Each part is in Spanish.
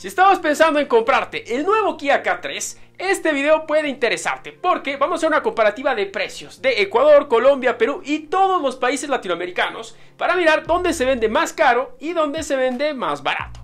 Si estabas pensando en comprarte el nuevo Kia K3, este video puede interesarte porque vamos a hacer una comparativa de precios de Ecuador, Colombia, Perú y todos los países latinoamericanos para mirar dónde se vende más caro y dónde se vende más barato.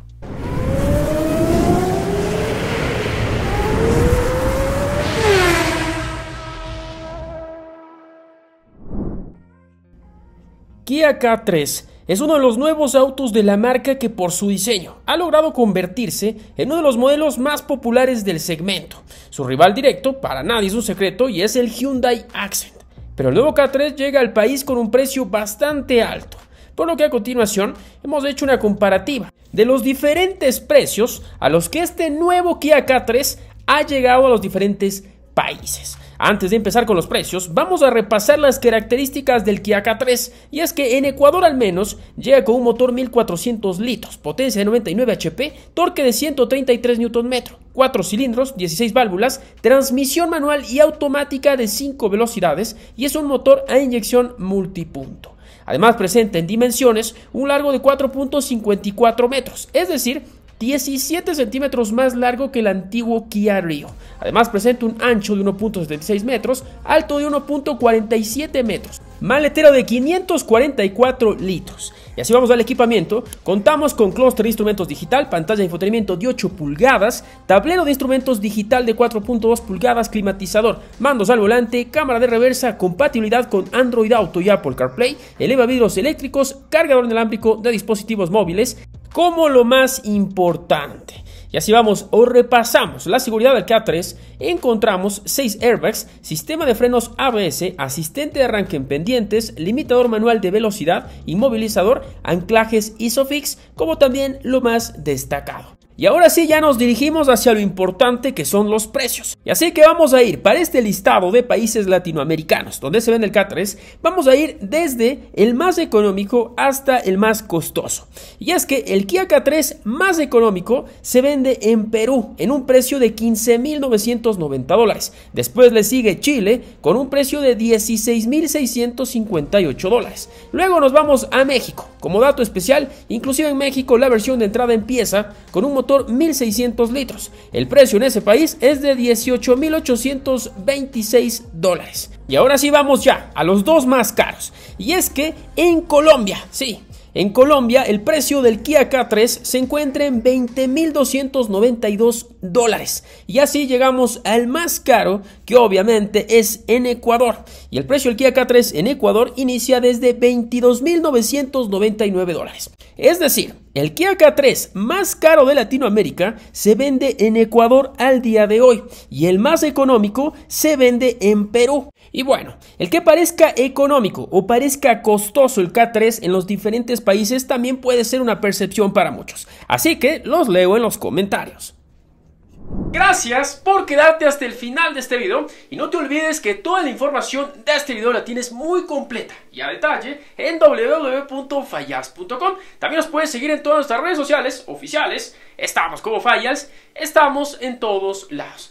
Kia K3 es uno de los nuevos autos de la marca que por su diseño ha logrado convertirse en uno de los modelos más populares del segmento. Su rival directo para nadie es un secreto y es el Hyundai Accent. Pero el nuevo K3 llega al país con un precio bastante alto. Por lo que a continuación hemos hecho una comparativa de los diferentes precios a los que este nuevo Kia K3 ha llegado a los diferentes países. Antes de empezar con los precios, vamos a repasar las características del Kia K3 y es que en Ecuador al menos llega con un motor 1400 litros, potencia de 99 HP, torque de 133 Nm, 4 cilindros, 16 válvulas, transmisión manual y automática de 5 velocidades y es un motor a inyección multipunto. Además presenta en dimensiones un largo de 4.54 metros, es decir, 17 centímetros más largo que el antiguo Kia Rio. Además presenta un ancho de 1.76 metros, alto de 1.47 metros. Maletero de 544 litros. Y así vamos al equipamiento. Contamos con clúster de instrumentos digital, pantalla de infotenimiento de 8 pulgadas, tablero de instrumentos digital de 4.2 pulgadas, climatizador, mandos al volante, cámara de reversa, compatibilidad con Android Auto y Apple CarPlay, eleva vidrios eléctricos, cargador inalámbrico de dispositivos móviles, como lo más importante. Y así vamos, o repasamos la seguridad del K3, encontramos 6 airbags, sistema de frenos ABS, asistente de arranque en pendientes, limitador manual de velocidad, inmovilizador, anclajes ISOFIX, como también lo más destacado. Y ahora sí ya nos dirigimos hacia lo importante que son los precios. Y así que vamos a ir para este listado de países latinoamericanos, donde se vende el K3, vamos a ir desde el más económico hasta el más costoso. Y es que el Kia K3 más económico se vende en Perú en un precio de 15.990 dólares. Después le sigue Chile con un precio de 16.658 dólares. Luego nos vamos a México. Como dato especial, inclusive en México la versión de entrada empieza con un motor 1600 litros. El precio en ese país es de 18.826 dólares. Y ahora sí vamos ya a los dos más caros. Y es que en Colombia, sí, en Colombia, el precio del Kia K3 se encuentra en 20.292 dólares. Y así llegamos al más caro, que obviamente es en Ecuador. Y el precio del Kia K3 en Ecuador inicia desde 22.999 dólares. Es decir, el Kia K3 más caro de Latinoamérica se vende en Ecuador al día de hoy y el más económico se vende en Perú. Y bueno, el que parezca económico o parezca costoso el K3 en los diferentes países también puede ser una percepción para muchos. Así que los leo en los comentarios. Gracias por quedarte hasta el final de este video y no te olvides que toda la información de este video la tienes muy completa y a detalle en www.fallas.com. También nos puedes seguir en todas nuestras redes sociales oficiales. Estamos como Fallas, estamos en todos lados.